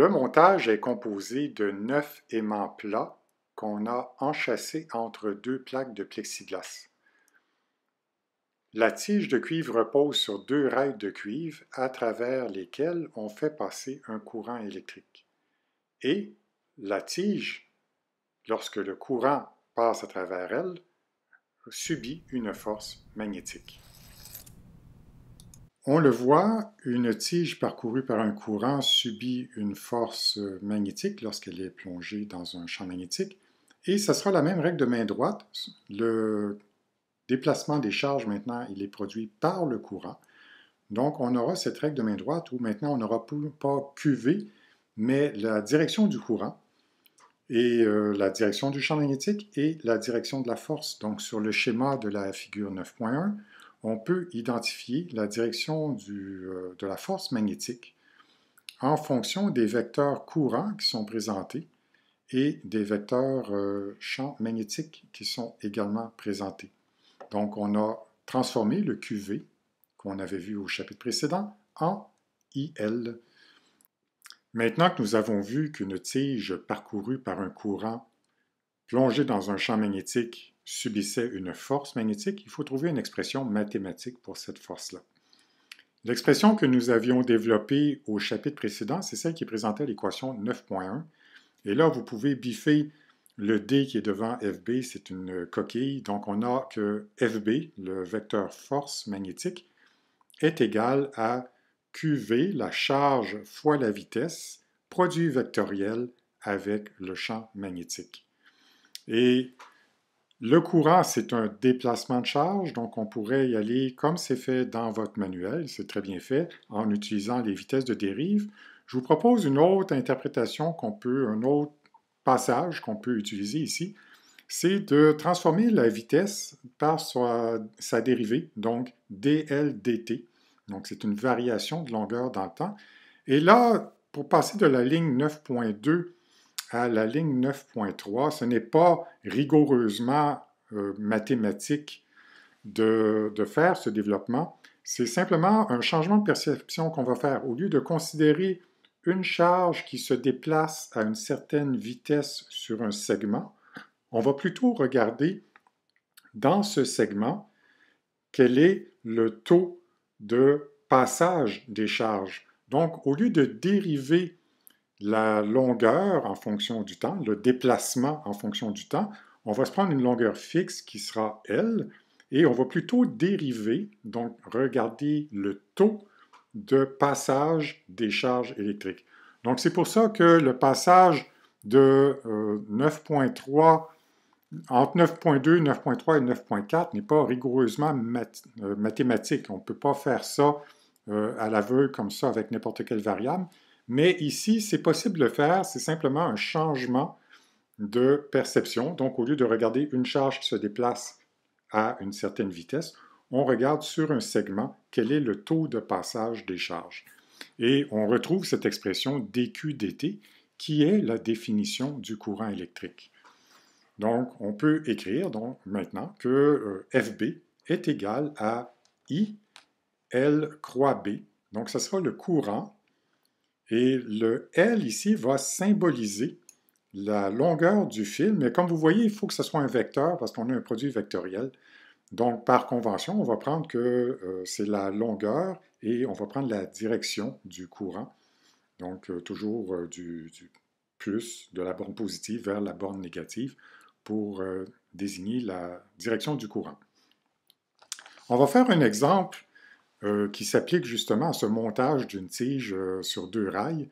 Le montage est composé de neuf aimants plats qu'on a enchâssés entre deux plaques de plexiglas. La tige de cuivre repose sur deux rails de cuivre à travers lesquels on fait passer un courant électrique. Et la tige, lorsque le courant passe à travers elle, subit une force magnétique. On le voit, une tige parcourue par un courant subit une force magnétique lorsqu'elle est plongée dans un champ magnétique, et ce sera la même règle de main droite. Le déplacement des charges, maintenant, il est produit par le courant. Donc, on aura cette règle de main droite où maintenant, on n'aura pas QV, mais la direction du courant et euh, la direction du champ magnétique et la direction de la force. Donc, sur le schéma de la figure 9.1, on peut identifier la direction euh, de la force magnétique en fonction des vecteurs courants qui sont présentés et des vecteurs champ euh, champs magnétiques qui sont également présentés. Donc, on a transformé le QV qu'on avait vu au chapitre précédent en IL. Maintenant que nous avons vu qu'une tige parcourue par un courant plongée dans un champ magnétique subissait une force magnétique, il faut trouver une expression mathématique pour cette force-là. L'expression que nous avions développée au chapitre précédent, c'est celle qui présentait l'équation 9.1. Et là, vous pouvez biffer le D qui est devant FB, c'est une coquille. Donc, on a que FB, le vecteur force magnétique, est égal à QV, la charge fois la vitesse, produit vectoriel avec le champ magnétique. Et le courant, c'est un déplacement de charge, donc on pourrait y aller comme c'est fait dans votre manuel, c'est très bien fait, en utilisant les vitesses de dérive. Je vous propose une autre interprétation qu'on peut, un autre passage qu'on peut utiliser ici, c'est de transformer la vitesse par sa, dérivée, donc DLDT, Donc c'est une variation de longueur dans le temps. Et là, pour passer de la ligne 9.2 à la ligne 9.3. Ce n'est pas rigoureusement euh, mathématique de faire ce développement. C'est simplement un changement de perception qu'on va faire. Au lieu de considérer une charge qui se déplace à une certaine vitesse sur un segment, on va plutôt regarder dans ce segment quel est le taux de passage des charges. Donc, au lieu de dériver la longueur en fonction du temps, le déplacement en fonction du temps, on va se prendre une longueur fixe qui sera L et on va plutôt dériver, donc regarder le taux de passage des charges électriques. Donc c'est pour ça que le passage de 9.3 euh, entre 9.2, 9.3 et 9.4 n'est pas rigoureusement euh, mathématique. On ne peut pas faire ça euh, à l'aveugle comme ça avec n'importe quelle variable. Mais ici, c'est possible de le faire, c'est simplement un changement de perception. Donc, au lieu de regarder une charge qui se déplace à une certaine vitesse, on regarde sur un segment quel est le taux de passage des charges. Et on retrouve cette expression dQ/dt qui est la définition du courant électrique. Donc, on peut écrire donc, maintenant que euh, FB est égal à I L croix B. Donc, ce sera le courant et le L ici va symboliser la longueur du fil, mais comme vous voyez, il faut que ce soit un vecteur parce qu'on a un produit vectoriel. Donc, par convention, on va prendre que euh, c'est la longueur et on va prendre la direction du courant. Donc, euh, toujours euh, du, plus de la borne positive vers la borne négative pour désigner la direction du courant. On va faire un exemple euh, qui s'applique justement à ce montage d'une tige euh, sur deux rails.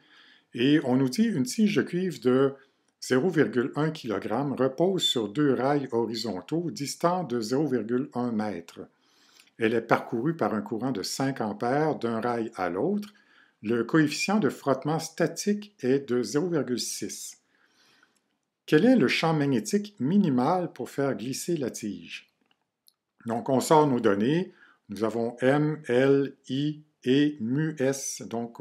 Et on nous dit une tige de cuivre de 0,1 kg repose sur deux rails horizontaux distants de 0,1 m. Elle est parcourue par un courant de 5 ampères d'un rail à l'autre. Le coefficient de frottement statique est de 0,6. Quel est le champ magnétique minimal pour faire glisser la tige? Donc, on sort nos données, nous avons M, L, I et mu S. Donc,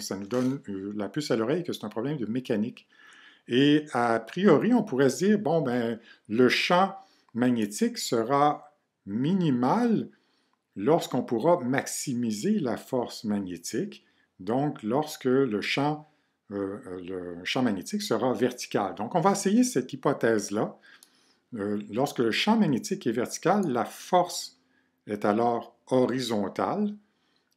ça nous donne euh, la puce à l'oreille que c'est un problème de mécanique. Et a priori, on pourrait se dire, bon, ben, le champ magnétique sera minimal lorsqu'on pourra maximiser la force magnétique, donc lorsque le champ, euh, magnétique sera vertical. Donc on va essayer cette hypothèse-là. Euh, lorsque le champ magnétique est vertical, la force est alors horizontale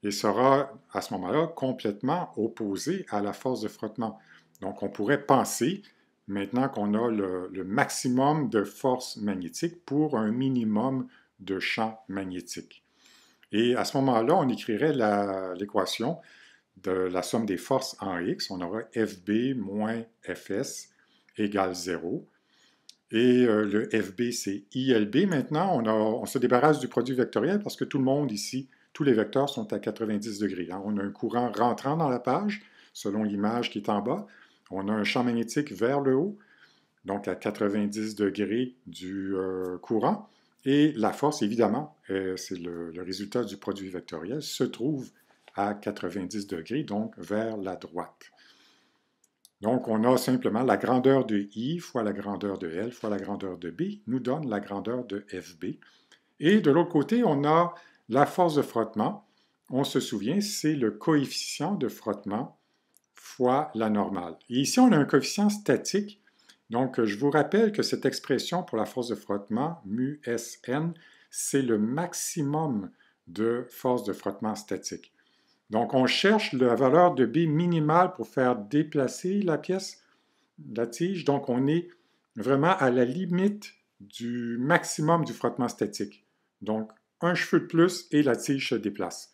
et sera à ce moment-là complètement opposée à la force de frottement. Donc on pourrait penser, maintenant qu'on a le, maximum de force magnétique pour un minimum de champ magnétique. Et à ce moment-là, on écrirait l'équation de la somme des forces en X. On aura FB moins FS égale 0. Et euh, le FB, c'est ILB. Maintenant, on, se débarrasse du produit vectoriel parce que tout le monde ici, tous les vecteurs sont à 90 degrés. Hein. On a un courant rentrant dans la page, selon l'image qui est en bas. On a un champ magnétique vers le haut, donc à 90 degrés du euh, courant. Et la force, évidemment, euh, c'est le, le, résultat du produit vectoriel, se trouve à 90 degrés, donc vers la droite. Donc, on a simplement la grandeur de I fois la grandeur de L fois la grandeur de B nous donne la grandeur de FB. Et de l'autre côté, on a la force de frottement. On se souvient, c'est le coefficient de frottement fois la normale. Et ici, on a un coefficient statique. Donc, je vous rappelle que cette expression pour la force de frottement, mu Sn, c'est le maximum de force de frottement statique. Donc, on cherche la valeur de B minimale pour faire déplacer la pièce, la tige. Donc, on est vraiment à la limite du maximum du frottement statique. Donc, un cheveu de plus et la tige se déplace.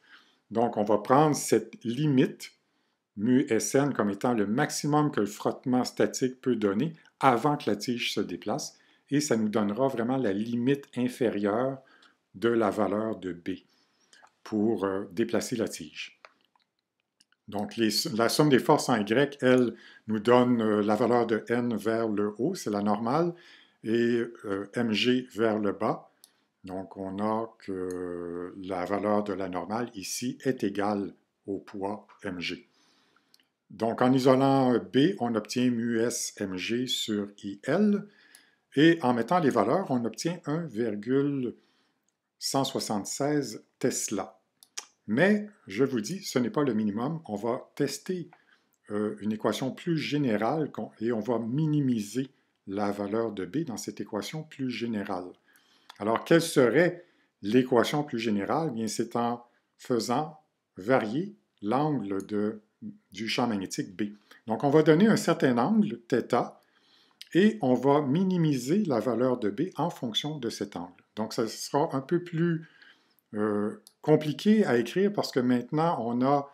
Donc, on va prendre cette limite, mu Sn, comme étant le maximum que le frottement statique peut donner avant que la tige se déplace, et ça nous donnera vraiment la limite inférieure de la valeur de B pour euh, déplacer la tige. Donc, la somme des forces en Y, elle, nous donne euh, la valeur de N vers le haut, c'est la normale, et euh, MG vers le bas. Donc, on a que la valeur de la normale ici est égale au poids MG. Donc, en isolant euh, B, on obtient Mg sur IL, et en mettant les valeurs, on obtient 1,176 Tesla. Mais je vous dis, ce n'est pas le minimum. On va tester euh, une équation plus générale et on va minimiser la valeur de b dans cette équation plus générale. Alors, quelle serait l'équation plus générale? bien, c'est en faisant varier l'angle du champ magnétique B. Donc, on va donner un certain angle, θ, et on va minimiser la valeur de B en fonction de cet angle. Donc, ce sera un peu plus euh, compliqué à écrire parce que maintenant, on a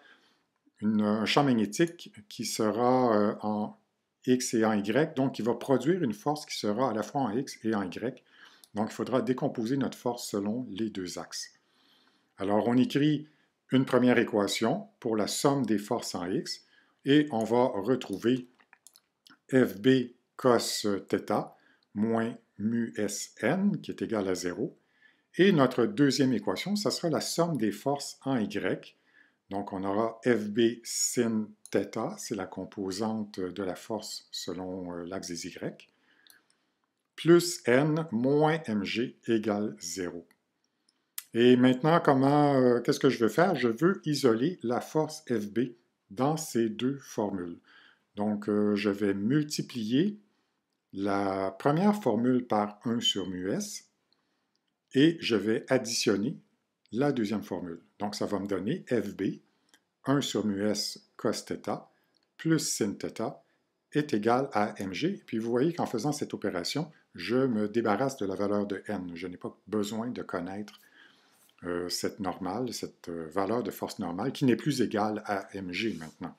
un champ magnétique qui sera euh, en X et en Y, donc il va produire une force qui sera à la fois en X et en Y. Donc, il faudra décomposer notre force selon les deux axes. Alors, on écrit une première équation pour la somme des forces en X et on va retrouver FB cos θ moins mu qui est égal à 0 et notre deuxième équation, ça sera la somme des forces en Y. Donc on aura FB sin θ, c'est la composante de la force selon euh, l'axe des Y, plus N moins MG égale 0. Et maintenant, comment, euh, qu'est-ce que je veux faire? Je veux isoler la force FB dans ces deux formules. Donc, euh, je vais multiplier la première formule par 1 sur μs et je vais additionner la deuxième formule. Donc, ça va me donner FB, 1 sur mu cos theta plus sin est égal à mg. Puis vous voyez qu'en faisant cette opération, je me débarrasse de la valeur de n. Je n'ai pas besoin de connaître euh, cette normale, cette euh, valeur de force normale qui n'est plus égale à mg maintenant.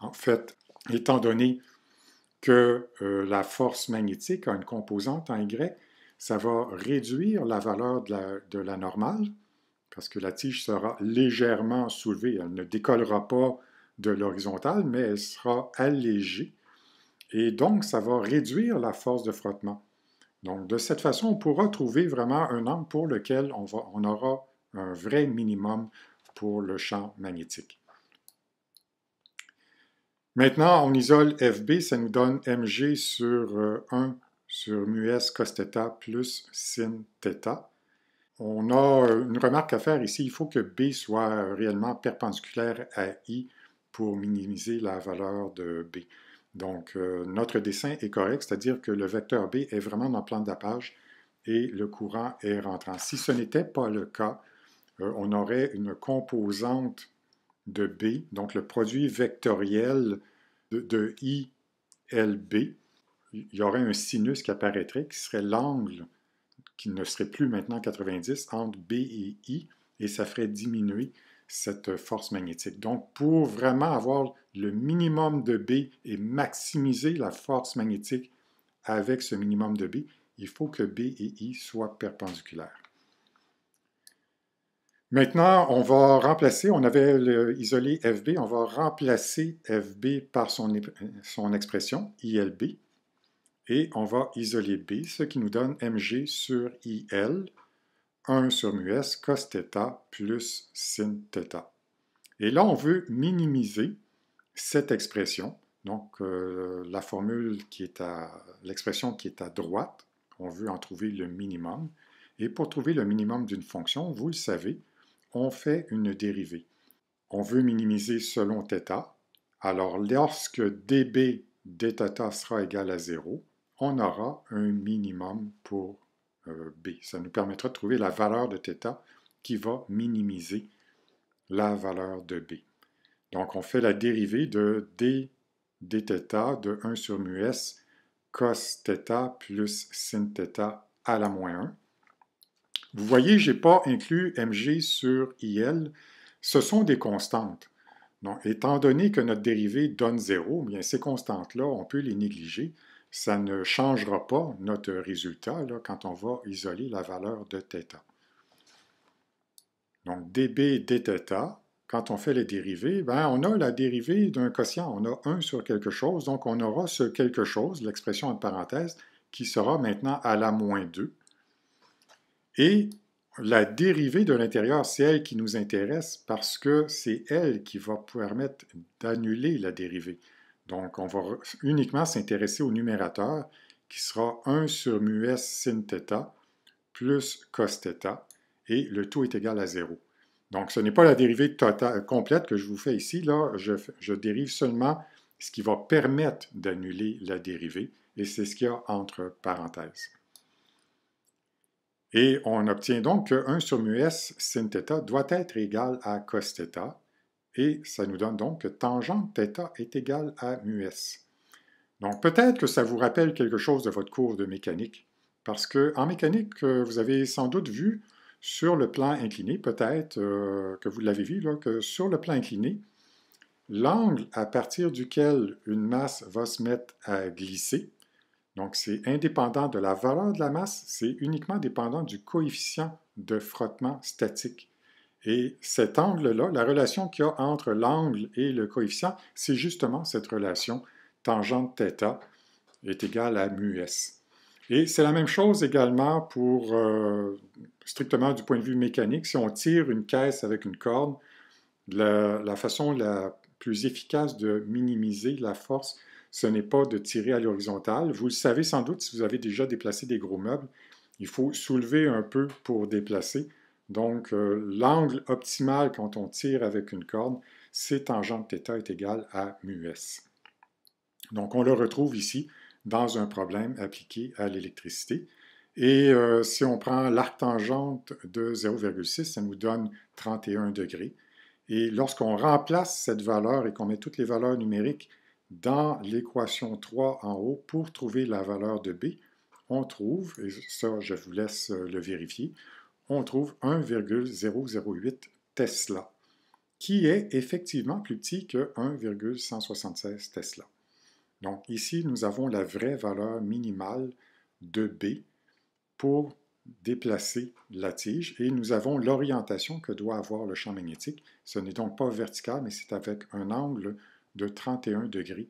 En fait, étant donné que euh, la force magnétique a une composante en y, ça va réduire la valeur de la, normale parce que la tige sera légèrement soulevée. Elle ne décollera pas de l'horizontale, mais elle sera allégée. Et donc, ça va réduire la force de frottement. Donc, de cette façon, on pourra trouver vraiment un angle pour lequel on, on aura un vrai minimum pour le champ magnétique. Maintenant, on isole FB, ça nous donne MG sur 1 euh, sur mu s cos plus sin On a euh, une remarque à faire ici, il faut que B soit réellement perpendiculaire à I pour minimiser la valeur de B. Donc euh, notre dessin est correct, c'est-à-dire que le vecteur B est vraiment dans le plan page et le courant est rentrant. Si ce n'était pas le cas, euh, on aurait une composante de B, donc le produit vectoriel de, de ILB, il y aurait un sinus qui apparaîtrait, qui serait l'angle qui ne serait plus maintenant 90 entre B et I, et ça ferait diminuer cette force magnétique. Donc, pour vraiment avoir le minimum de B et maximiser la force magnétique avec ce minimum de B, il faut que B et I soient perpendiculaires. Maintenant, on va remplacer, on avait isolé FB, on va remplacer FB par son, expression ILB et on va isoler B, ce qui nous donne Mg sur IL, 1 sur mu s cos plus sin Et là, on veut minimiser cette expression, donc euh, la formule qui est à l'expression qui est à droite, on veut en trouver le minimum. Et pour trouver le minimum d'une fonction, vous le savez, on fait une dérivée. On veut minimiser selon θ. Alors lorsque db dθ sera égal à 0, on aura un minimum pour euh, B. Ça nous permettra de trouver la valeur de θ qui va minimiser la valeur de B. Donc, on fait la dérivée de D dθ de 1 sur mu s cos θ plus sin à la moins 1. Vous voyez, je n'ai pas inclus mg sur il. Ce sont des constantes. Donc, étant donné que notre dérivée donne 0, bien ces constantes-là, on peut les négliger ça ne changera pas notre résultat quand on va isoler la valeur de θ. Donc dB dθ, quand on fait les dérivés, ben, on a la dérivée d'un quotient, on a 1 sur quelque chose, donc on aura ce quelque chose, l'expression entre parenthèses, qui sera maintenant à la moins 2. Et la dérivée de l'intérieur, c'est elle qui nous intéresse parce que c'est elle qui va permettre d'annuler la dérivée. Donc, on va uniquement s'intéresser au numérateur qui sera 1 sur mu s sin plus cos et le tout est égal à 0. Donc, ce n'est pas la dérivée totale, euh, complète que je vous fais ici. Là, je, dérive seulement ce qui va permettre d'annuler la dérivée et c'est ce qu'il y a entre parenthèses. Et on obtient donc que 1 sur mu s sin doit être égal à cos et ça nous donne donc que tangente θ est égal à S. Donc peut-être que ça vous rappelle quelque chose de votre cours de mécanique, parce que en mécanique, euh, vous avez sans doute vu sur le plan incliné, peut-être euh, que vous l'avez vu, que sur le plan incliné, l'angle à partir duquel une masse va se mettre à glisser, donc c'est indépendant de la valeur de la masse, c'est uniquement dépendant du coefficient de frottement statique et cet angle-là, la relation qu'il y a entre l'angle et le coefficient, c'est justement cette relation tangente θ est égale à mu s. Et c'est la même chose également pour, euh, strictement du point de vue mécanique, si on tire une caisse avec une corde, la façon la plus efficace de minimiser la force, ce n'est pas de tirer à l'horizontale. Vous le savez sans doute si vous avez déjà déplacé des gros meubles, il faut soulever un peu pour déplacer. Donc, euh, l'angle optimal quand on tire avec une corde, c'est tangente θ est égal à μs. Donc, on le retrouve ici dans un problème appliqué à l'électricité. Et euh, si on prend l'arc tangente de 0,6, ça nous donne 31 degrés. Et lorsqu'on remplace cette valeur et qu'on met toutes les valeurs numériques dans l'équation 3 en haut pour trouver la valeur de B, on trouve, et ça je vous laisse le vérifier, on trouve 1,008 Tesla, qui est effectivement plus petit que 1,176 Tesla. Donc ici, nous avons la vraie valeur minimale de B pour déplacer la tige et nous avons l'orientation que doit avoir le champ magnétique. Ce n'est donc pas vertical, mais c'est avec un angle de 31 degrés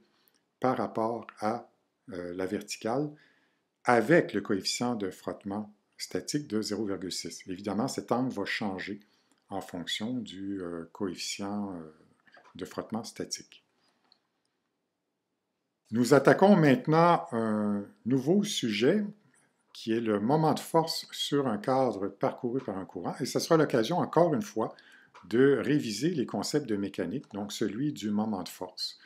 par rapport à euh, la verticale avec le coefficient de frottement statique de 0,6. Évidemment, cet angle va changer en fonction du euh, coefficient euh, de frottement statique. Nous attaquons maintenant un nouveau sujet qui est le moment de force sur un cadre parcouru par un courant. Et ce sera l'occasion, encore une fois, de réviser les concepts de mécanique, donc celui du moment de force.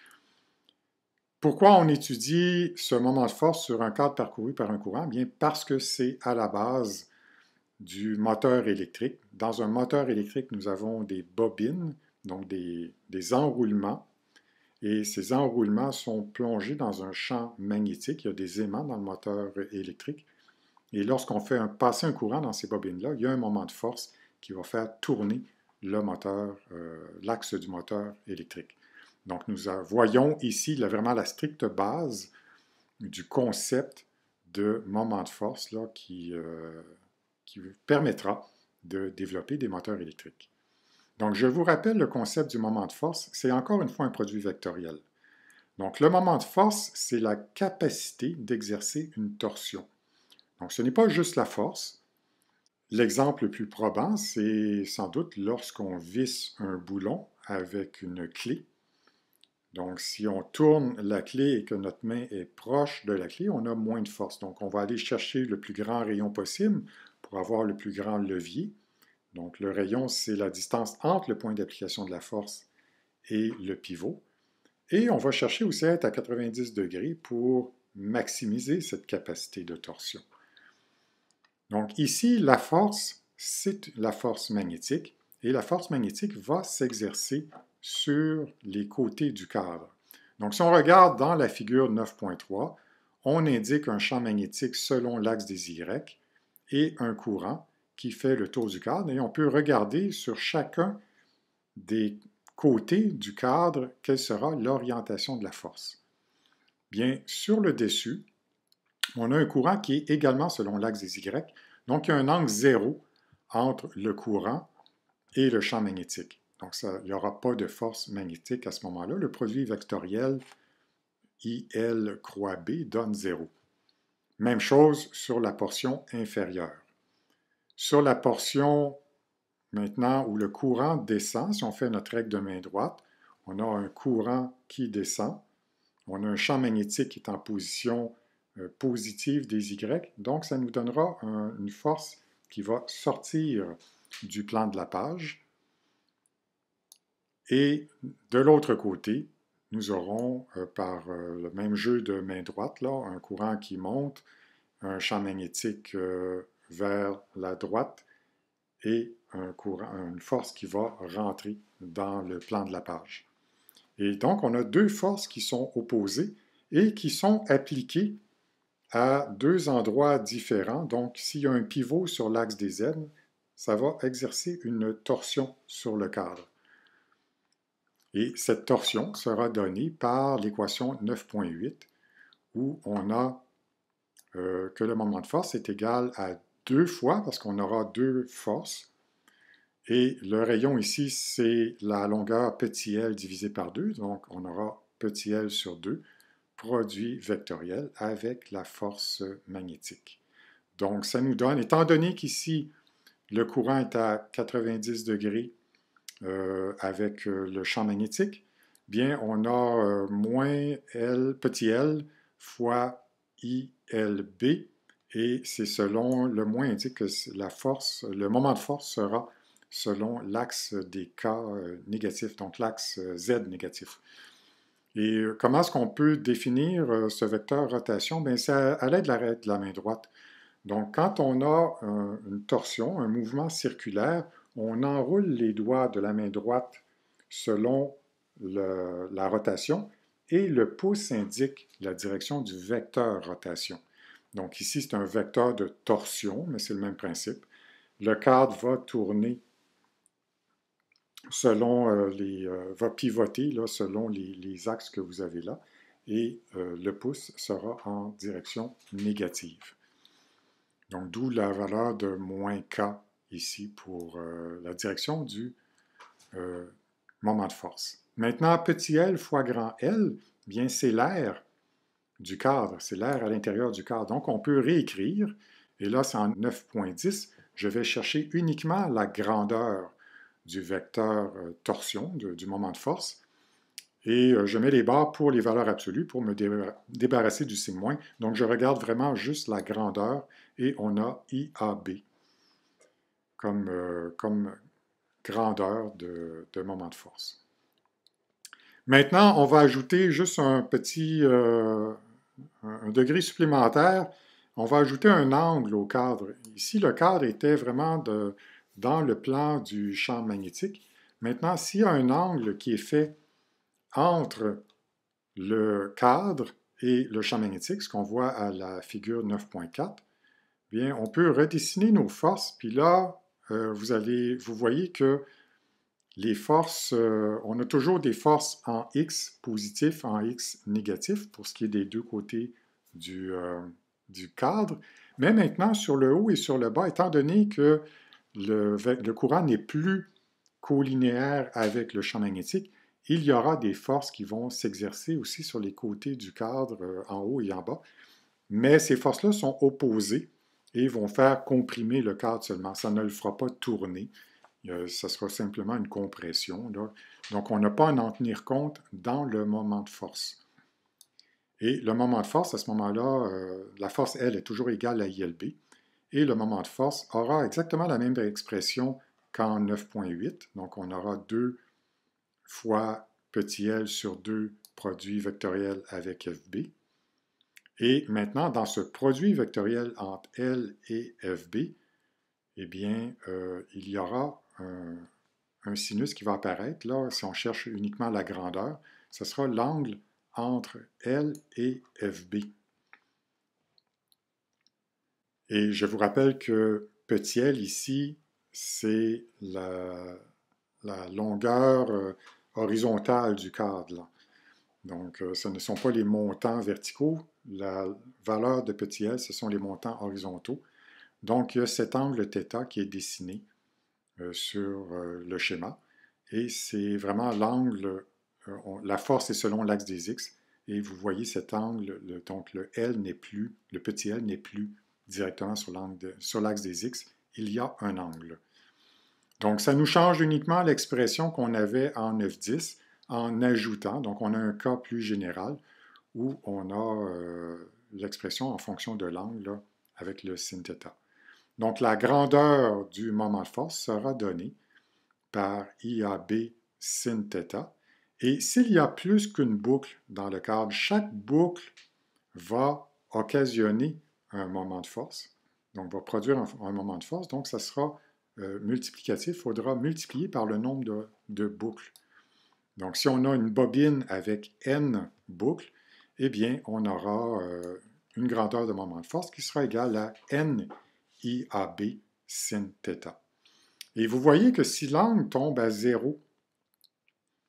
Pourquoi on étudie ce moment de force sur un cadre parcouru par un courant? Eh bien parce que c'est à la base du moteur électrique. Dans un moteur électrique, nous avons des bobines, donc des, enroulements, et ces enroulements sont plongés dans un champ magnétique. Il y a des aimants dans le moteur électrique. Et lorsqu'on fait passer un courant dans ces bobines-là, il y a un moment de force qui va faire tourner le moteur, euh, l'axe du moteur électrique. Donc nous voyons ici vraiment la stricte base du concept de moment de force qui, euh, qui permettra de développer des moteurs électriques. Donc je vous rappelle le concept du moment de force, c'est encore une fois un produit vectoriel. Donc le moment de force, c'est la capacité d'exercer une torsion. Donc ce n'est pas juste la force. L'exemple le plus probant, c'est sans doute lorsqu'on visse un boulon avec une clé donc, si on tourne la clé et que notre main est proche de la clé, on a moins de force. Donc, on va aller chercher le plus grand rayon possible pour avoir le plus grand levier. Donc, le rayon, c'est la distance entre le point d'application de la force et le pivot. Et on va chercher aussi à être à 90 degrés pour maximiser cette capacité de torsion. Donc ici, la force, c'est la force magnétique, et la force magnétique va s'exercer sur les côtés du cadre. Donc, si on regarde dans la figure 9.3, on indique un champ magnétique selon l'axe des Y et un courant qui fait le tour du cadre. Et on peut regarder sur chacun des côtés du cadre quelle sera l'orientation de la force. Bien, sur le dessus, on a un courant qui est également selon l'axe des Y. Donc, il y a un angle zéro entre le courant et le champ magnétique. Donc, il n'y aura pas de force magnétique à ce moment-là. Le produit vectoriel IL croix B donne 0. Même chose sur la portion inférieure. Sur la portion maintenant où le courant descend, si on fait notre règle de main droite, on a un courant qui descend, on a un champ magnétique qui est en position euh, positive des Y, donc ça nous donnera une force qui va sortir du plan de la page et de l'autre côté, nous aurons euh, par euh, le même jeu de main droite, là, un courant qui monte, un champ magnétique euh, vers la droite et une force qui va rentrer dans le plan de la page. Et donc, on a deux forces qui sont opposées et qui sont appliquées à deux endroits différents. Donc, s'il y a un pivot sur l'axe des ailes, ça va exercer une torsion sur le cadre. Et cette torsion sera donnée par l'équation 9.8 où on a euh, que le moment de force est égal à deux fois parce qu'on aura deux forces. Et le rayon ici, c'est la longueur petit L divisé par 2, donc on aura petit L sur 2 produit vectoriel avec la force magnétique. Donc ça nous donne, étant donné qu'ici le courant est à 90 degrés euh, avec euh, le champ magnétique, bien, on a euh, moins L, petit L, fois ILB, et c'est selon, le moins indique que la force, le moment de force sera selon l'axe des cas négatifs, donc l'axe Z négatif. Et comment est-ce qu'on peut définir ce vecteur rotation? Bien, c'est à l'aide de la main droite. Donc, quand on a une torsion, un mouvement circulaire, on enroule les doigts de la main droite selon la rotation et le pouce indique la direction du vecteur rotation. Donc ici, c'est un vecteur de torsion, mais c'est le même principe. Le cadre va tourner selon euh, les... Euh, va pivoter selon les, axes que vous avez là, et euh, le pouce sera en direction négative. Donc d'où la valeur de moins K ici pour euh, la direction du euh, moment de force. Maintenant, petit L fois grand L, bien c'est l'air du cadre, c'est l'air à l'intérieur du cadre. Donc on peut réécrire, et là c'est en 9.10, je vais chercher uniquement la grandeur du vecteur euh, torsion, du moment de force, et je mets les barres pour les valeurs absolues pour me débarrasser du signe moins. Donc je regarde vraiment juste la grandeur et on a IAB. Euh, comme, grandeur de, moment de force. Maintenant, on va ajouter juste un petit euh, degré supplémentaire. On va ajouter un angle au cadre. Ici, le cadre était vraiment dans le plan du champ magnétique. Maintenant, s'il y a un angle qui est fait entre le cadre et le champ magnétique, ce qu'on voit à la figure 9.4, bien, on peut redessiner nos forces, puis là, euh, vous, voyez que les forces, euh, on a toujours des forces en X positif, en X négatif, pour ce qui est des deux côtés du, euh, cadre. Mais maintenant, sur le haut et sur le bas, étant donné que le, courant n'est plus collinéaire avec le champ magnétique, il y aura des forces qui vont s'exercer aussi sur les côtés du cadre en haut et en bas. Mais ces forces-là sont opposées et vont faire comprimer le cadre seulement. Ça ne le fera pas tourner. Ça sera simplement une compression. Donc, on n'a pas à en tenir compte dans le moment de force. Et le moment de force, à ce moment-là, euh, la force, elle, est toujours égale à ILB. Et le moment de force aura exactement la même expression qu'en 9.8. Donc, on aura 2 fois petit L sur 2 produit vectoriel avec FB. Et maintenant, dans ce produit vectoriel entre L et FB, eh bien, euh, il y aura un, sinus qui va apparaître. Là, si on cherche uniquement la grandeur, ce sera l'angle entre L et FB. Et je vous rappelle que petit l ici, c'est la, longueur euh, horizontale du cadre. Donc, euh, ce ne sont pas les montants verticaux, la valeur de petit l, ce sont les montants horizontaux. Donc, il y a cet angle θ qui est dessiné euh, sur euh, le schéma. Et c'est vraiment l'angle, euh, la force est selon l'axe des X. Et vous voyez cet angle, donc le L n'est plus, le petit L n'est plus directement sur l'axe des X. Il y a un angle. Donc, ça nous change uniquement l'expression qu'on avait en 9-10 en ajoutant, donc on a un cas plus général, où on a euh, l'expression en fonction de l'angle avec le sin Donc la grandeur du moment de force sera donnée par IAB sin Et s'il y a plus qu'une boucle dans le cadre, chaque boucle va occasionner un moment de force, donc va produire un, moment de force, donc ça sera euh, multiplicatif, il faudra multiplier par le nombre de boucles. Donc si on a une bobine avec n boucles, eh bien, on aura euh, une grandeur de moment de force qui sera égale à NIAB sin Et vous voyez que si l'angle tombe à zéro,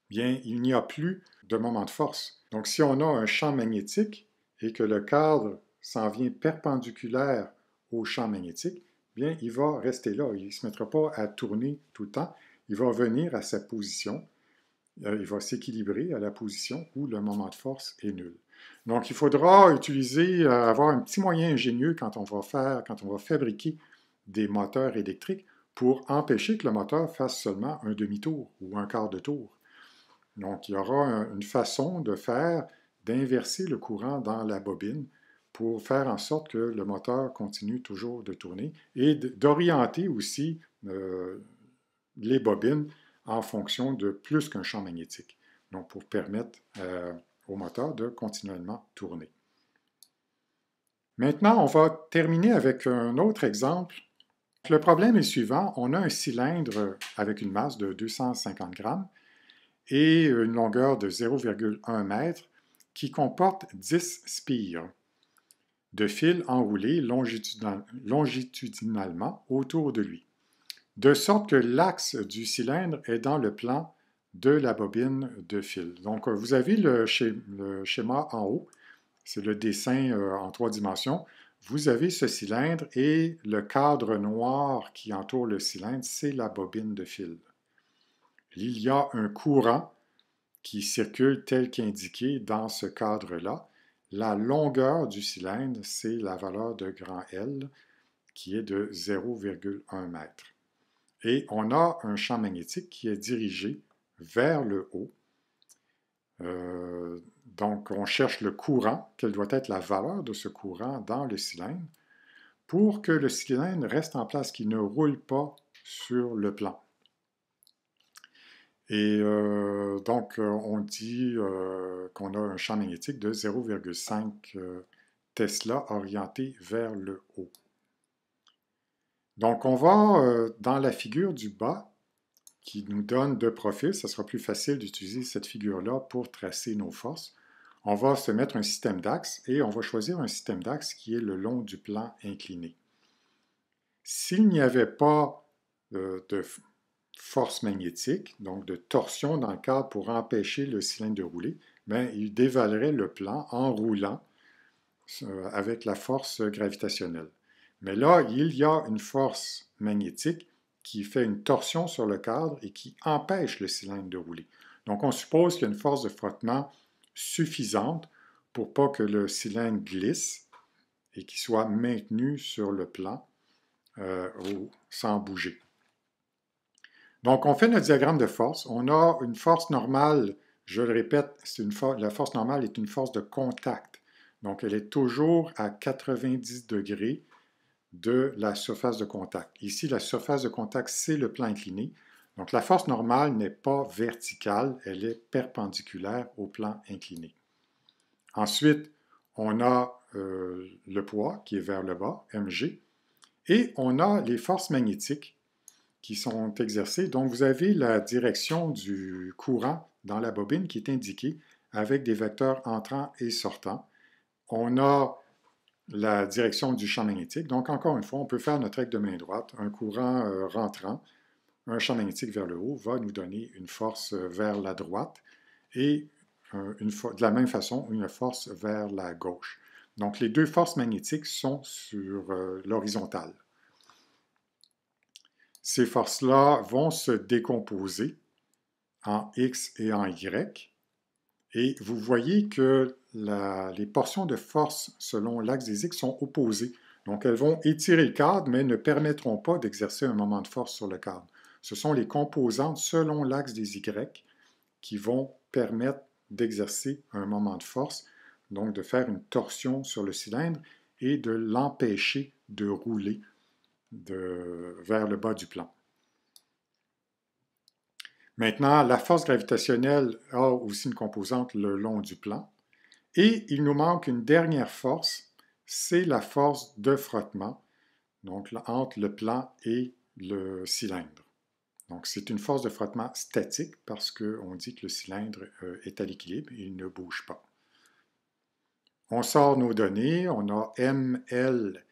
bien, il n'y a plus de moment de force. Donc, si on a un champ magnétique et que le cadre s'en vient perpendiculaire au champ magnétique, bien, il va rester là. Il ne se mettra pas à tourner tout le temps. Il va revenir à sa position. Euh, il va s'équilibrer à la position où le moment de force est nul. Donc, il faudra utiliser, euh, avoir un petit moyen ingénieux quand on va faire, quand on va fabriquer des moteurs électriques pour empêcher que le moteur fasse seulement un demi-tour ou un quart de tour. Donc, il y aura une façon de faire, d'inverser le courant dans la bobine pour faire en sorte que le moteur continue toujours de tourner et d'orienter aussi euh, les bobines en fonction de plus qu'un champ magnétique. Donc, pour permettre euh, au moteur de continuellement tourner. Maintenant, on va terminer avec un autre exemple. Le problème est suivant. On a un cylindre avec une masse de 250 grammes et une longueur de 0,1 mètre qui comporte 10 spires de fils enroulés longitudinalement autour de lui, de sorte que l'axe du cylindre est dans le plan de la bobine de fil. Donc, euh, vous avez le, schéma en haut, c'est le dessin euh, en trois dimensions. Vous avez ce cylindre et le cadre noir qui entoure le cylindre, c'est la bobine de fil. Il y a un courant qui circule tel qu'indiqué dans ce cadre-là. La longueur du cylindre, c'est la valeur de grand L qui est de 0,1 m. Et on a un champ magnétique qui est dirigé vers le haut. Euh, donc, on cherche le courant, quelle doit être la valeur de ce courant dans le cylindre, pour que le cylindre reste en place, qu'il ne roule pas sur le plan. Et euh, donc, euh, on dit qu'on a un champ magnétique de 0,5 Tesla orienté vers le haut. Donc, on va, dans la figure du bas, qui nous donne deux profils, ce sera plus facile d'utiliser cette figure-là pour tracer nos forces. On va se mettre un système d'axes et on va choisir un système d'axes qui est le long du plan incliné. S'il n'y avait pas euh, de, force magnétique, donc de torsion dans le cadre pour empêcher le cylindre de rouler, bien, il dévalerait le plan en roulant euh, avec la force gravitationnelle. Mais là, il y a une force magnétique qui fait une torsion sur le cadre et qui empêche le cylindre de rouler. Donc on suppose qu'il y a une force de frottement suffisante pour pas que le cylindre glisse et qu'il soit maintenu sur le plan euh, sans bouger. Donc on fait notre diagramme de force. On a une force normale, je le répète, la force normale est une force de contact. Donc elle est toujours à 90 degrés de la surface de contact. Ici, la surface de contact, c'est le plan incliné. Donc, la force normale n'est pas verticale, elle est perpendiculaire au plan incliné. Ensuite, on a euh, le poids qui est vers le bas, mg, et on a les forces magnétiques qui sont exercées. Donc, vous avez la direction du courant dans la bobine qui est indiquée avec des vecteurs entrants et sortant. On a la direction du champ magnétique. Donc, encore une fois, on peut faire notre règle de main droite. Un courant euh, rentrant, un champ magnétique vers le haut va nous donner une force euh, vers la droite et euh, de la même façon, une force vers la gauche. Donc, les deux forces magnétiques sont sur l'horizontale. Ces forces-là vont se décomposer en X et en Y. Et vous voyez que les portions de force selon l'axe des X sont opposées. Donc elles vont étirer le cadre, mais ne permettront pas d'exercer un moment de force sur le cadre. Ce sont les composantes selon l'axe des Y qui vont permettre d'exercer un moment de force, donc de faire une torsion sur le cylindre et de l'empêcher de rouler vers le bas du plan. Maintenant, la force gravitationnelle a aussi une composante le long du plan. Et il nous manque une dernière force, c'est la force de frottement, donc entre le plan et le cylindre. Donc c'est une force de frottement statique parce qu'on dit que le cylindre euh, est à l'équilibre, il ne bouge pas. On sort nos données, on a M, L,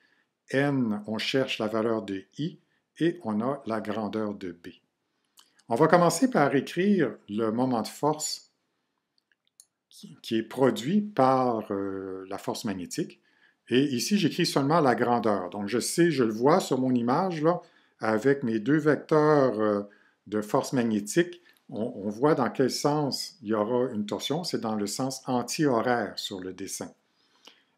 N, on cherche la valeur de I et on a la grandeur de B. On va commencer par écrire le moment de force qui est produit par euh, la force magnétique. Et ici, j'écris seulement la grandeur. Donc, je sais, je le vois sur mon image, là, avec mes deux vecteurs euh, de force magnétique, on, on, voit dans quel sens il y aura une torsion. C'est dans le sens anti-horaire sur le dessin.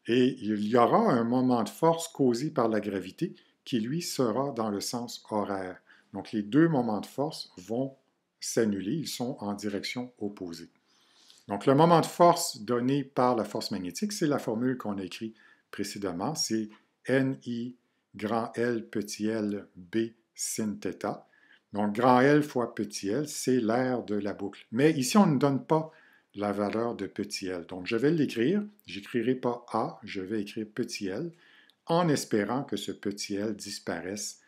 Et il y aura un moment de force causé par la gravité qui, lui, sera dans le sens horaire. Donc les deux moments de force vont s'annuler, ils sont en direction opposée. Donc le moment de force donné par la force magnétique, c'est la formule qu'on a écrite précédemment, c'est NI grand L petit L B sin Donc grand L fois petit L, c'est l'air de la boucle. Mais ici, on ne donne pas la valeur de petit L. Donc je vais l'écrire, j'écrirai pas A, je vais écrire petit L, en espérant que ce petit L disparaisse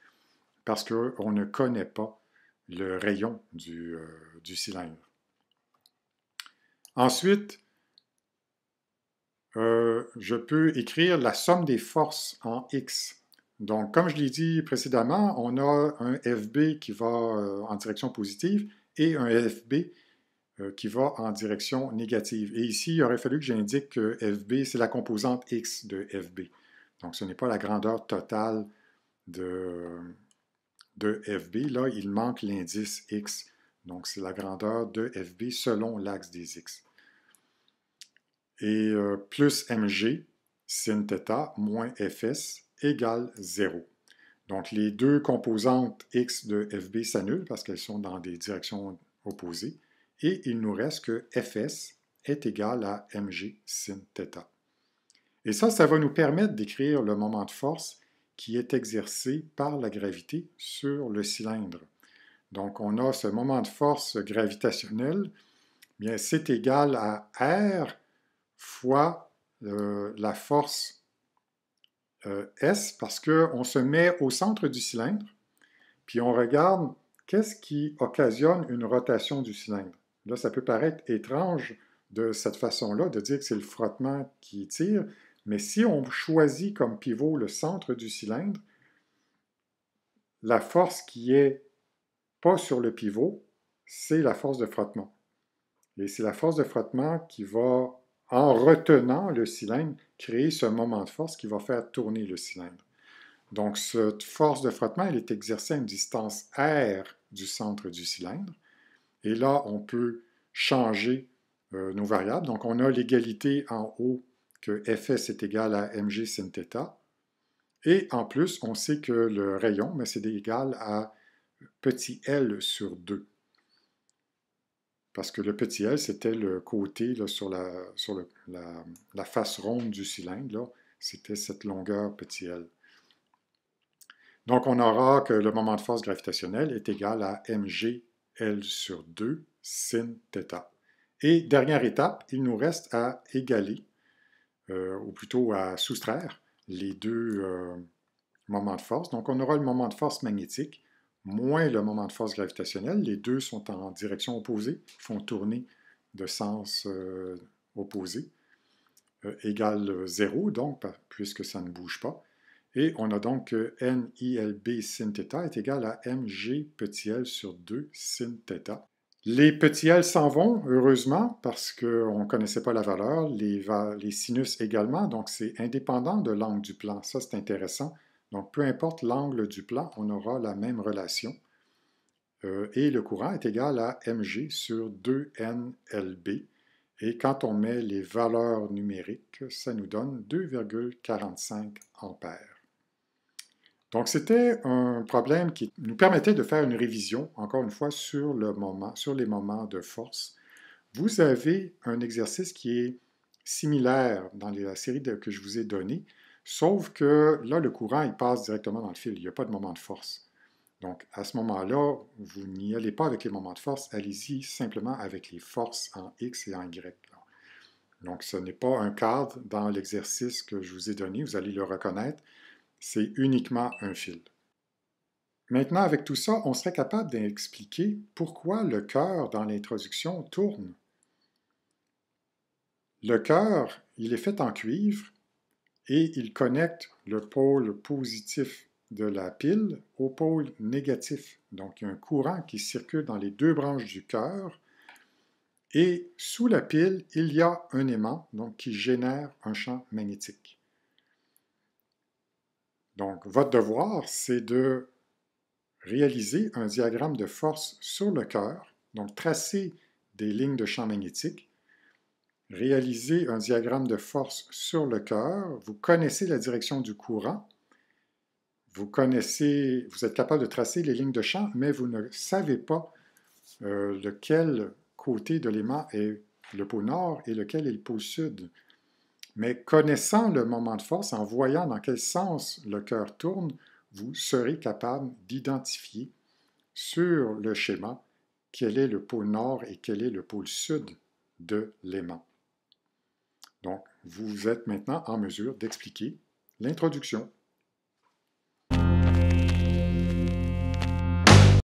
parce qu'on ne connaît pas le rayon du, euh, cylindre. Ensuite, euh, je peux écrire la somme des forces en X. Donc, comme je l'ai dit précédemment, on a un FB qui va euh, en direction positive et un FB qui va en direction négative. Et ici, il aurait fallu que j'indique que FB, c'est la composante X de FB. Donc, ce n'est pas la grandeur totale de, de FB, là, il manque l'indice X. Donc, c'est la grandeur de FB selon l'axe des X. Et euh, plus MG, sin moins Fs, égale 0. Donc, les deux composantes X de FB s'annulent parce qu'elles sont dans des directions opposées. Et il nous reste que Fs est égal à mg sin Et ça, ça va nous permettre d'écrire le moment de force qui est exercée par la gravité sur le cylindre. Donc on a ce moment de force gravitationnelle, eh bien c'est égal à R fois euh, la force euh, S parce qu'on se met au centre du cylindre, puis on regarde qu'est-ce qui occasionne une rotation du cylindre. Là, ça peut paraître étrange de cette façon-là, de dire que c'est le frottement qui tire, mais si on choisit comme pivot le centre du cylindre, la force qui est pas sur le pivot, c'est la force de frottement. Et c'est la force de frottement qui va, en retenant le cylindre, créer ce moment de force qui va faire tourner le cylindre. Donc, cette force de frottement, elle est exercée à une distance R du centre du cylindre. Et là, on peut changer euh, nos variables. Donc, on a l'égalité en haut que Fs est égal à mg sin Et en plus, on sait que le rayon, c'est égal à petit l sur 2. Parce que le petit l, c'était le côté là, sur, la, sur la, face ronde du cylindre. C'était cette longueur petit l. Donc, on aura que le moment de force gravitationnelle est égal à mg L sur 2 sin Et dernière étape, il nous reste à égaler euh, ou plutôt à soustraire les deux euh, moments de force. Donc on aura le moment de force magnétique moins le moment de force gravitationnelle. Les deux sont en direction opposée, font tourner de sens euh, opposé, égale 0 donc, puisque ça ne bouge pas. Et on a donc NILB sin θ est égal à mg petit l sur 2 sin θ. Les petits L s'en vont, heureusement, parce qu'on ne connaissait pas la valeur, les, sinus également, donc c'est indépendant de l'angle du plan. Ça, c'est intéressant. Donc, peu importe l'angle du plan, on aura la même relation. Euh, et le courant est égal à mg sur 2nLb. Et quand on met les valeurs numériques, ça nous donne 2,45 ampères. Donc, c'était un problème qui nous permettait de faire une révision, encore une fois, sur sur les moments de force. Vous avez un exercice qui est similaire dans la série que je vous ai donnée, sauf que là, le courant, il passe directement dans le fil. Il n'y a pas de moment de force. Donc, à ce moment-là, vous n'y allez pas avec les moments de force, allez-y simplement avec les forces en X et en Y. Donc, ce n'est pas un cadre dans l'exercice que je vous ai donné, vous allez le reconnaître c'est uniquement un fil. Maintenant, avec tout ça, on serait capable d'expliquer pourquoi le cœur dans l'introduction tourne. Le cœur, il est fait en cuivre et il connecte le pôle positif de la pile au pôle négatif. Donc, il y a un courant qui circule dans les deux branches du cœur. Et sous la pile, il y a un aimant donc, qui génère un champ magnétique. Donc, votre devoir, c'est de réaliser un diagramme de force sur le cœur, donc tracer des lignes de champ magnétique, réaliser un diagramme de force sur le cœur, vous connaissez la direction du courant, vous connaissez, vous êtes capable de tracer les lignes de champ, mais vous ne savez pas euh, lequel côté de l'aimant est le pôle nord et lequel est le pôle sud. Mais connaissant le moment de force, en voyant dans quel sens le cœur tourne, vous serez capable d'identifier sur le schéma quel est le pôle nord et quel est le pôle sud de l'aimant. Donc, vous êtes maintenant en mesure d'expliquer l'introduction